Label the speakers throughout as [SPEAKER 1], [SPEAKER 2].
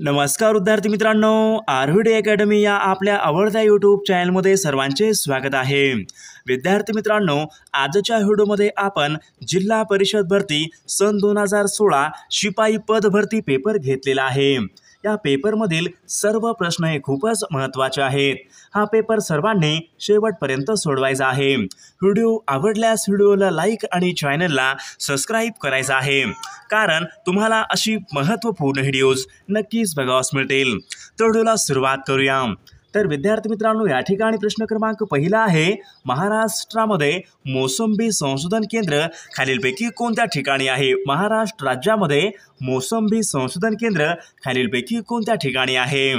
[SPEAKER 1] नमस्कार विद्यार्थी मित्रांनो आरव्हीडी अकॅडमी या आपल्या आवडत्या यूट्यूब चॅनलमध्ये सर्वांचे स्वागत आहे विद्यार्थी मित्रांनो आजच्या व्हिडिओमध्ये आपण जिल्हा परिषद भरती सन दोन हजार सोळा शिपाई पद भरती पेपर घेतलेला आहे या पेपरमधील सर्व प्रश्न हे खूपच महत्त्वाचे आहेत हा पेपर सर्वांनी शेवटपर्यंत सोडवायचा आहे व्हिडिओ आवडल्यास व्हिडिओला लाईक आणि चॅनलला सबस्क्राईब करायचा आहे कारण तुम्हाला अशी महत्त्वपूर्ण व्हिडिओज नक्कीच बघावास मिळतील तर व्हिडिओला सुरुवात करूया तर विद्यार्थी मित्रांनो या ठिकाणी प्रश्न क्रमांक पहिला आहे महाराष्ट्रामध्ये मोसंबी संशोधन केंद्र खालीलपैकी कोणत्या ठिकाणी आहे महाराष्ट्र राज्यामध्ये मोसंबी संशोधन केंद्र खालीलपैकी कोणत्या ठिकाणी आहे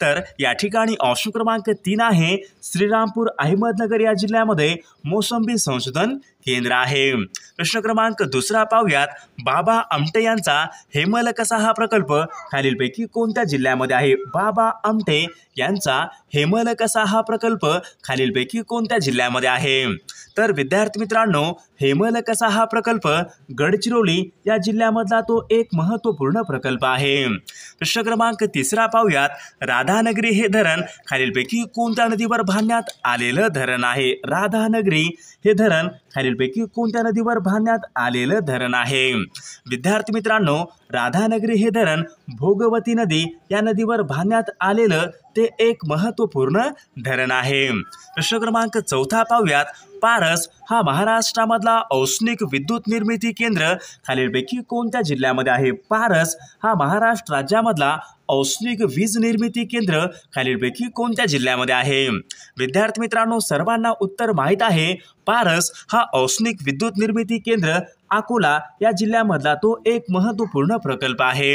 [SPEAKER 1] तर या ठिकाणी ऑप्शन क्रमांक तीन आहे श्रीरामपूर अहमदनगर या जिल्ह्यामध्ये मोसंबी संशोधन केंद्र आहे प्रश्न क्रमांक दुसरा पाहुयात बाबा आमटे यांचा हेमलकसा हा प्रकल्प खालीलपैकी कोणत्या जिल्ह्यामध्ये आहे बाबा आमटे यांचा हेमलकसा हा प्रकल्प खालीलपैकी कोणत्या जिल्ह्यामध्ये आहे तर विद्यार्थी मित्रांनो हेमलकसा हा प्रकल्प गडचिरोली या जिल्ह्यामधला तो एक महत्त्वपूर्ण प्रकल्प आहे प्रश्न क्रमांक तिसरा पाहुयात राधानगरी हे धरण खालीलपैकी कोणत्या नदीवर बांधण्यात आलेलं धरण आहे राधानगरी हे धरण खालीलपैकी कोणत्या नदीवर बांधण्यात आलेलं धरण आहे विद्यार्थी मित्रांनो राधानगरी हे धरण भोगवती नदी या नदीवर बांधण्यात आलेलं ते एक महत्त्वपूर्ण धरण आहे प्रश्न क्रमांक चौथा पाहुयात पारस हा महाराष्ट्रामधला औष्णिक विद्युत निर्मिती केंद्र खालीलपैकी कोणत्या जिल्ह्यामध्ये आहे पारस हा महाराष्ट्र राज्यामधला औष्णिक वीज निर्मिती केंद्र खालीलपैकी कोणत्या जिल्ह्यामध्ये आहे विद्यार्थी मित्रांनो सर्वांना उत्तर माहीत आहे पारस हा औष्णिक विद्युत निर्मिती केंद्र अकोला या जिल्ह्यामधला तो एक महत्त्वपूर्ण प्रकल्प आहे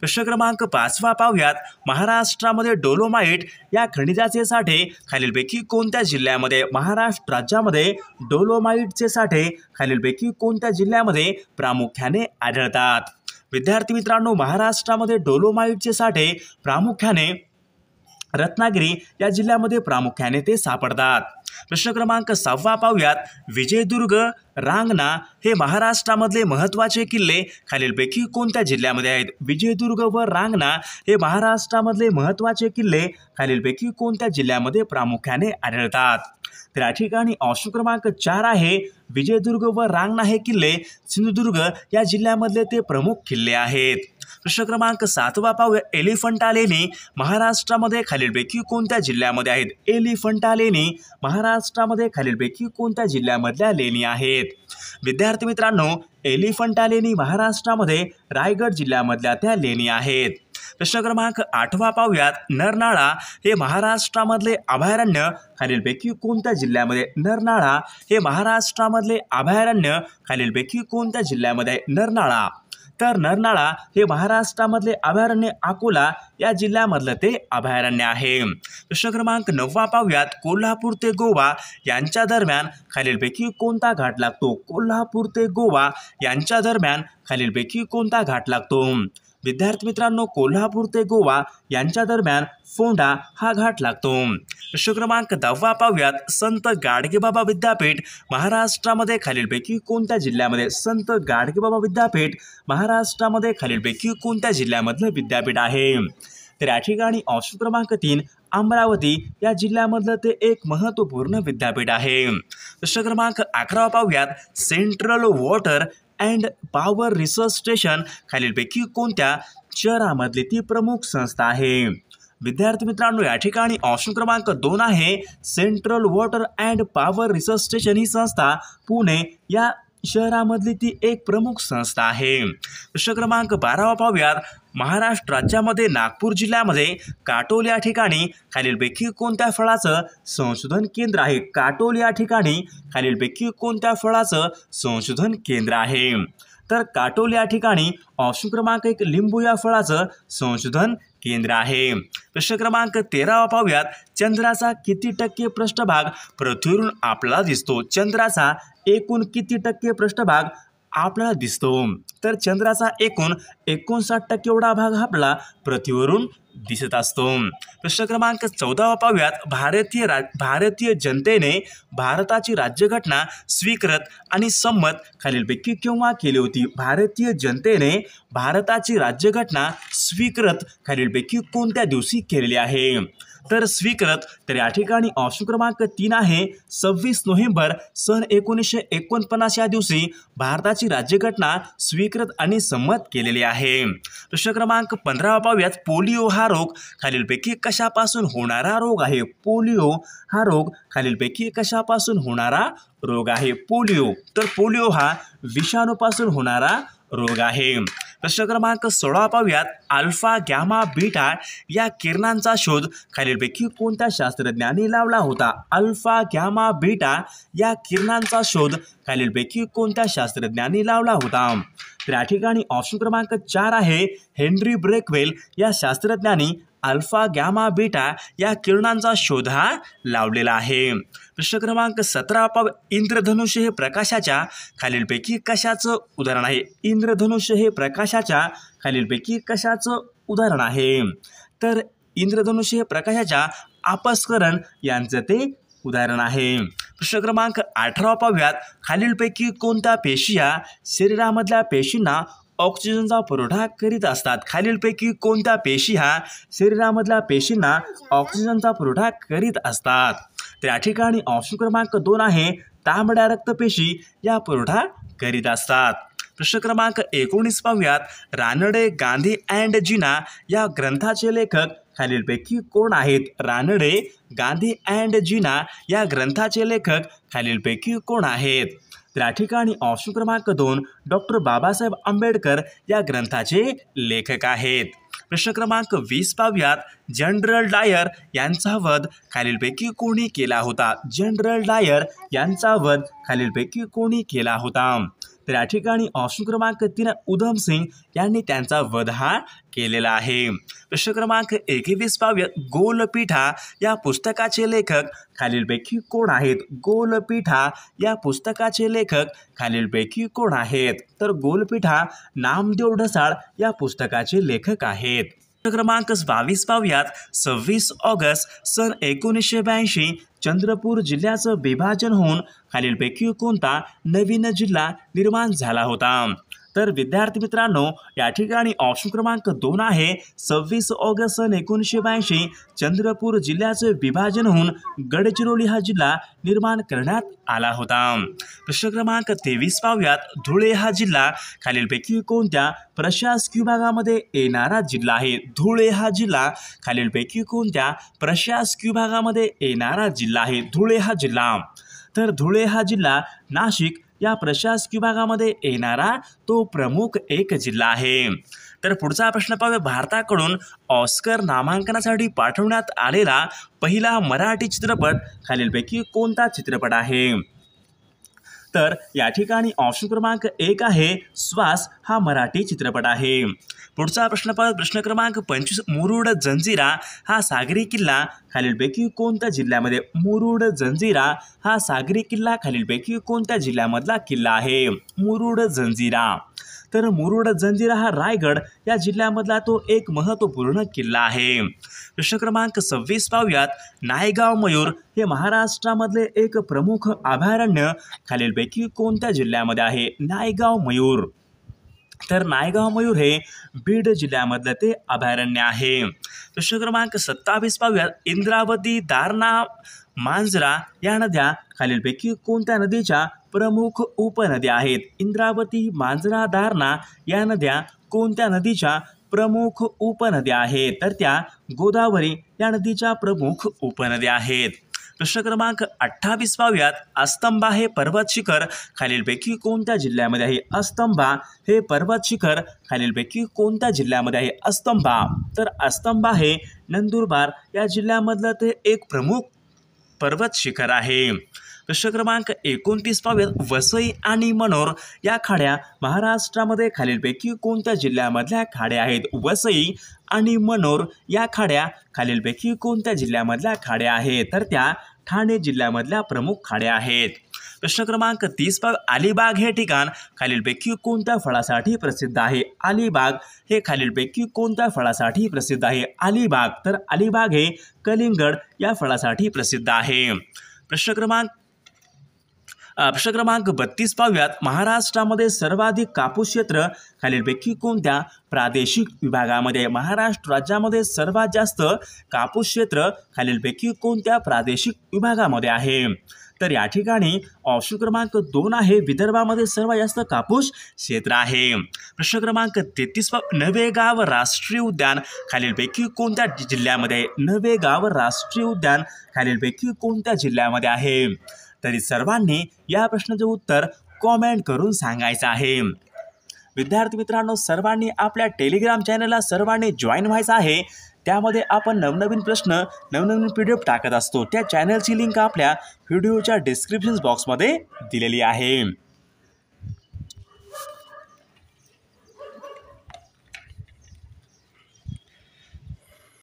[SPEAKER 1] प्रश्न क्रमांक पाचवा पाहूयात महाराष्ट्रामध्ये डोलोमाइट या खनिजाचे साठे खालीलपैकी कोणत्या जिल्ह्यामध्ये महाराष्ट्र राज्यामध्ये डोलोमाइटचे साठे खालीलपैकी कोणत्या जिल्ह्यामध्ये प्रामुख्याने आढळतात विद्यार्थी मित्रांनो महाराष्ट्रामध्ये डोलोमाइटचे साठे प्रामुख्याने रत्नागिरी या जिल्ह्यामध्ये प्रामुख्याने ते सापडतात प्रश्न क्रमांक सहावा पाहूयात विजयदुर्ग रांगणा हे महाराष्ट्रामधले महत्वाचे किल्ले खालीलपैकी कोणत्या जिल्ह्यामध्ये आहेत विजयदुर्ग व रांगणा हे महाराष्ट्रामधले महत्वाचे किल्ले खालीलपैकी कोणत्या जिल्ह्यामध्ये प्रामुख्याने आढळतात तर या ठिकाणी ऑप्शन क्रमांक चार आहे विजयदुर्ग व रांगणा हे किल्ले सिंधुदुर्ग या जिल्ह्यामधले ते प्रमुख किल्ले आहेत प्रश्न क्रमांक सातवा पाहूया एलिफंटा लेणी महाराष्ट्रामध्ये खालीलपैकी कोणत्या जिल्ह्यामध्ये आहेत एलिफंटा लेणी महाराष्ट्रामध्ये खालीलपैकी कोणत्या जिल्ह्यामधल्या लेणी आहेत विद्यार्थी मित्रांनो एलिफंटा लेणी महाराष्ट्रामध्ये रायगड जिल्ह्यामधल्या त्या लेणी आहेत प्रश्न क्रमांक आठवा पाहूयात नरनाळा हे महाराष्ट्रामधले अभयारण्य खालीलपैकी कोणत्या जिल्ह्यामध्ये नरनाळा हे महाराष्ट्रामधले अभयारण्य खालीलपैकी कोणत्या जिल्ह्यामध्ये नरनाळा तर नरनाळा हे महाराष्ट्रामधले अभयारण्य अकोला या जिल्ह्यामधलं ते अभयारण्य आहे प्रश्न क्रमांक नववा पाहुयात कोल्हापूर ते गोवा यांच्या दरम्यान खालीलपैकी कोणता घाट लागतो कोल्हापूर ते गोवा यांच्या दरम्यान खालीलपैकी कोणता घाट लागतो विद्यार्थी मित्रांनो कोल्हापूर ते गोवा यांच्या दरम्यान फोंडा हा घाट लागतो प्रश्न क्रमांक दहावा पाहूयात संत गाडगेबाबा विद्यापीठ महाराष्ट्रामध्ये खालीलपैकी कोणत्या जिल्ह्यामध्ये संत गाडगेबाबा विद्यापीठ महाराष्ट्रामध्ये खालीलपैकी कोणत्या जिल्ह्यामधलं विद्यापीठ आहे तर या ठिकाणी ऑप्शन क्रमांक तीन अमरावती या जिल्ह्यामधलं ते एक महत्त्वपूर्ण विद्यापीठ आहे प्रश्न क्रमांक अकरावा पाहूयात Central Water and Power Research Station खालीलपैकी कोणत्या शहरामधली ती प्रमुख संस्था आहे विद्यार्थी मित्रांनो या ठिकाणी ऑप्शन क्रमांक दोन आहे Central Water and Power Research Station ही संस्था पुणे या शहरामधली ती एक प्रमुख संस्था आहे प्रश्न क्रमांक बारावा पाहूयात महाराष्ट्र राज्यामध्ये नागपूर जिल्ह्यामध्ये काटोल या ठिकाणी खालीलपैकी कोणत्या फळाचं संशोधन केंद्र आहे काटोल या ठिकाणी खालीलपैकी कोणत्या फळाचं संशोधन केंद्र आहे तर काटोल या ठिकाणी ऑप्शन क्रमांक एक लिंबू या फळाचं संशोधन केंद्र आहे प्रश्न क्रमांक तेरावा पाहूयात चंद्राचा किती टक्के पृष्ठभाग पृथ्वीवरून आपल्याला दिसतो चंद्राचा एकूण किती टक्के पृष्ठभाग आपल्याला दिसतो तर चंद्राचा एकूण एकोणसाठ टक्के एवढा भाग आपला पृथ्वीवरून दिसत असतो प्रश्न क्रमांक चौदावा पाहूयात भारतीय रा भारतीय जनतेने भारताची राज्यघटना स्वीकृत आणि संमत खालीलपैकी केव्हा केली होती भारतीय जनतेने भारताची राज्यघटना स्वीकृत खालीलपैकी कोणत्या दिवशी केलेली आहे तर स्वीकृत तर या ठिकाणी ऑप्शन क्रमांक तीन आहे सव्वीस नोव्हेंबर सन एकोणीसशे एकोणपन्नास या दिवशी भारताची राज्यघटना स्वीकृत आणि संमत केलेली आहे आहे प्रश्न क्रमांक पंधरावा पाहूयात पोलिओ हा रोग खालीलपैकी कशापासून होणारा रोग आहे पोलिओ हा रोग खालीलपैकी कशापासून होणारा रोग आहे पोलिओ तर पोलिओ हा विषाणूपासून होणारा रोग आहे प्रश्न क्रमांक सोळा पाहूयात अल्फा गॅमा बीटा या किरणांचा शोध खालीलपैकी कोणत्या शास्त्रज्ञांनी लावला होता अल्फा गॅमा बीटा या किरणांचा शोध खालीलपैकी कोणत्या शास्त्रज्ञांनी लावला होता तर या ठिकाणी ऑप्शन क्रमांक चार आहे हेनरी ब्रेकवेल या शास्त्रज्ञांनी अल्फा गॅमा बीटा या किरणांचा शोधा लावलेला आहे प्रश्न क्रमांक सतरा पाव इंद्रधनुष्य हे प्रकाशाच्या खालीलपैकी कशाचं उदाहरण आहे इंद्रधनुष्य हे प्रकाशाच्या खालीलपैकी कशाचं उदाहरण आहे तर इंद्रधनुष्य हे प्रकाशाच्या आपस्करण यांचं ते उदाहरण आहे प्रश्न क्रमांक अठरा पाहूयात खालीलपैकी कोणत्या पेशी या शरीरामधल्या पेशींना ऑक्सिजनचा पुरवठा करीत असतात खालीलपैकी कोणत्या पेशी ह्या शरीरामधल्या पेशींना ऑक्सिजनचा पुरवठा करीत असतात त्या ठिकाणी ऑप्शन क्रमांक दोन आहे तांबड्या रक्तपेशी या पुरवठा करीत असतात प्रश्न क्रमांक एकोणीस पाहूयात रानडे गांधी अँड जिना या ग्रंथाचे लेखक खालीलपैकी कोण आहेत रानडे गांधी अँड जीना या ग्रंथाचे लेखक खालीलपैकी कोण आहेत त्या ठिकाणी ऑप्शन क्रमांक दोन डॉक्टर बाबासाहेब आंबेडकर या ग्रंथाचे लेखक आहेत प्रश्न क्रमांक वीस पाहूयात जनरल डायर यांचा वध खालीलपैकी कोणी केला होता जनरल डायर यांचा वध खालीलपैकी कोणी केला होता त्या ठिकाणी ऑप्शन क्रमांक तीन उधम सिंग यांनी त्यांचा वध हा केलेला आहे प्रश्न क्रमांक एकवीस पाहूया गोलपीठा या पुस्तकाचे लेखक खालीलपैकी कोण आहेत गोलपीठा या पुस्तकाचे लेखक खालीलपैकी कोण आहेत तर गोलपीठा नामदेव ढसाळ या पुस्तकाचे लेखक आहेत क्रमांक बावीस पाहूयात सव्वीस ऑगस्ट सन एकोणीसशे ब्याऐंशी चंद्रपूर जिल्ह्याचं विभाजन होऊन खालीलपैकी कोणता नवीन जिल्हा निर्माण झाला होता तर विद्यार्थी मित्रांनो या ठिकाणी ऑप्शन क्रमांक दोन आहे सव्वीस ऑगस्ट सन एकोणीसशे ब्याऐंशी चंद्रपूर जिल्ह्याचे विभाजन होऊन गडचिरोली हा जिल्हा निर्माण करण्यात आला होता प्रश्न क्रमांक तेवीस पाहूयात धुळे हा जिल्हा खालीलपैकी कोणत्या प्रशासकीय भागामध्ये येणारा जिल्हा आहे धुळे हा जिल्हा खालीलपैकी कोणत्या प्रशासकीय भागामध्ये येणारा जिल्हा आहे धुळे हा जिल्हा तर धुळे हा जिल्हा नाशिक या प्रशासकीय विभागामध्ये येणारा तो प्रमुख एक जिल्हा आहे तर पुढचा प्रश्न पाहूया भारताकडून ऑस्कर नामांकनासाठी पाठवण्यात आलेला पहिला मराठी चित्रपट खालीलपैकी कोणता चित्रपट आहे तर या ठिकाणी ऑप्शन क्रमांक एक आहे श्वास हा मराठी चित्रपट आहे पुढचा प्रश्न प्रश्न क्रमांक पंचवीस मुरुड जंजिरा हा सागरी किल्ला खालीलपैकी कोणत्या जिल्ह्यामध्ये मुरुड जंजिरा हा सागरी किल्ला खालीलपैकी कोणत्या जिल्ह्यामधला किल्ला आहे मुरुड जंजिरा तर मुरुड जंजिरा हा रायगड या जिल्ह्यामधला तो एक महत्त्वपूर्ण किल्ला आहे प्रश्न क्रमांक सव्वीस पाहूयात नायगाव मयूर हे महाराष्ट्रामधले एक प्रमुख अभयारण्य खालीलपैकी कोणत्या जिल्ह्यामध्ये आहे नायगाव मयूर तर नायगाव मयूर हे बीड जिल्ह्यामधलं ते अभयारण्य आहे प्रश्न क्रमांक सत्तावीस पाहूयात इंद्रावती दारणा मांजरा या नद्या खालीलपैकी कोणत्या नदीच्या प्रमुख उपनद्या आहेत इंद्रावती मांजरा दारणा या नद्या कोणत्या नदीच्या प्रमुख उपनद्या आहेत तर त्या गोदावरी या नदीच्या प्रमुख उपनद्या आहेत प्रश्न क्रमांक अठ्ठावीस पाहूयात अस्तंभा हे पर्वत शिखर खालीलपैकी कोणत्या जिल्ह्यामध्ये आहे अस्तंभा हे पर्वत शिखर खालीलपैकी कोणत्या जिल्ह्यामध्ये आहे अस्तंभा तर अस्तंभा हे नंदुरबार या जिल्ह्यामधलं ते एक प्रमुख पर्वत शिखर आहे प्रश्न क्रमांक एकोणतीस पावेत वसई आणि मनोर या खाड्या महाराष्ट्रामध्ये खालीलपैकी कोणत्या जिल्ह्यामधल्या खाड्या आहेत वसई आणि मनोर या खाड्या खालीलपैकी कोणत्या जिल्ह्यामधल्या खाड्या आहेत तर त्या ठाणे जिल्ह्यामधल्या प्रमुख खाड्या आहेत प्रश्न क्रमांक तीस पाव अलिबाग हे ठिकाण खालीलपैकी कोणत्या फळासाठी प्रसिद्ध आहे अलिबाग हे खालीलपैकी कोणत्या फळासाठी प्रसिद्ध आहे अलिबाग तर अलिबाग हे कलिंगड या फळासाठी प्रसिद्ध आहे प्रश्न क्रमांक प्रश्न क्रमांक बत्तीस पाहूयात महाराष्ट्रामध्ये सर्वाधिक कापूस क्षेत्र खालीलपैकी कोणत्या प्रादेशिक विभागामध्ये महाराष्ट्र राज्यामध्ये सर्वात जास्त कापूस क्षेत्र खालीलपैकी कोणत्या प्रादेशिक विभागामध्ये आहे तर या ठिकाणी ऑप्शन क्रमांक दोन आहे विदर्भामध्ये सर्वात जास्त कापूस क्षेत्र आहे प्रश्न क्रमांक तेहतीस नवेगाव राष्ट्रीय उद्यान खालीलपैकी कोणत्या जिल्ह्यामध्ये नवेगाव राष्ट्रीय उद्यान खालीलपैकी कोणत्या जिल्ह्यामध्ये आहे तरी सर्वांनी या प्रश्नाचं उत्तर कॉमेंट करून सांगायचं आहे विद्यार्थी मित्रांनो सर्वांनी आपल्या टेलिग्राम चॅनलला सर्वांनी जॉईन व्हायचं आहे त्यामध्ये आपण नवनवीन प्रश्न नवनवीन पी डी एफ टाकत असतो त्या चॅनलची लिंक आपल्या व्हिडिओच्या डिस्क्रिप्शन बॉक्समध्ये दिलेली आहे